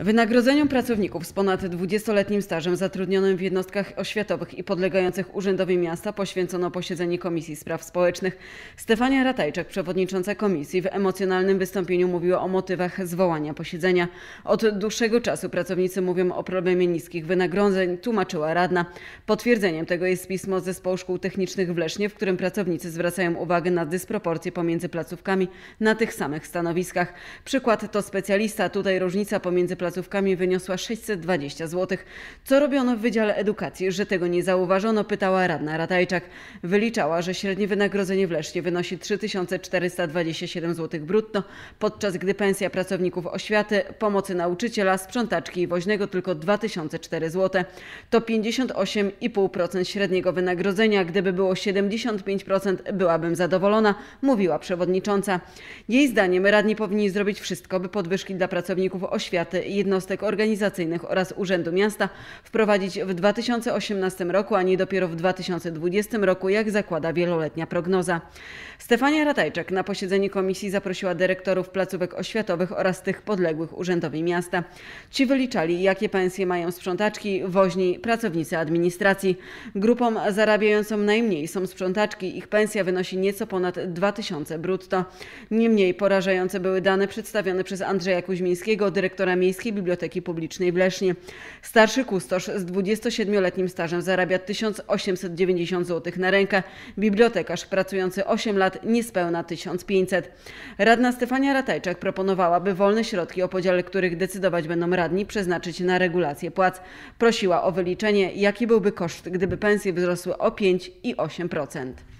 Wynagrodzeniom pracowników z ponad 20-letnim stażem zatrudnionym w jednostkach oświatowych i podlegających Urzędowi Miasta poświęcono posiedzenie Komisji Spraw Społecznych. Stefania Ratajczak, przewodnicząca komisji, w emocjonalnym wystąpieniu mówiła o motywach zwołania posiedzenia. Od dłuższego czasu pracownicy mówią o problemie niskich wynagrodzeń, tłumaczyła radna. Potwierdzeniem tego jest pismo Zespołu Szkół Technicznych w Lesznie, w którym pracownicy zwracają uwagę na dysproporcje pomiędzy placówkami na tych samych stanowiskach. Przykład to specjalista, tutaj różnica pomiędzy placówkami wyniosła 620 zł. Co robiono w Wydziale Edukacji, że tego nie zauważono, pytała radna Ratajczak. Wyliczała, że średnie wynagrodzenie w Lesznie wynosi 3427 zł brutto, podczas gdy pensja pracowników oświaty, pomocy nauczyciela, sprzątaczki i woźnego tylko 2004 zł. To 58,5% średniego wynagrodzenia. Gdyby było 75%, byłabym zadowolona, mówiła przewodnicząca. Jej zdaniem radni powinni zrobić wszystko, by podwyżki dla pracowników oświaty jednostek organizacyjnych oraz Urzędu Miasta wprowadzić w 2018 roku, a nie dopiero w 2020 roku, jak zakłada wieloletnia prognoza. Stefania Ratajczak na posiedzenie komisji zaprosiła dyrektorów placówek oświatowych oraz tych podległych urzędowi miasta. Ci wyliczali, jakie pensje mają sprzątaczki, woźni, pracownicy administracji. Grupą zarabiającą najmniej są sprzątaczki. Ich pensja wynosi nieco ponad 2000 brutto. Niemniej porażające były dane przedstawione przez Andrzeja Kuźmińskiego, dyrektora miejskiego Miejskiej Biblioteki Publicznej w Lesznie. Starszy kustosz z 27-letnim stażem zarabia 1890 zł na rękę, bibliotekarz pracujący 8 lat niespełna 1500. Radna Stefania Ratajczak proponowała, by wolne środki, o podziale których decydować będą radni, przeznaczyć na regulację płac. Prosiła o wyliczenie, jaki byłby koszt, gdyby pensje wzrosły o 5 i 8%.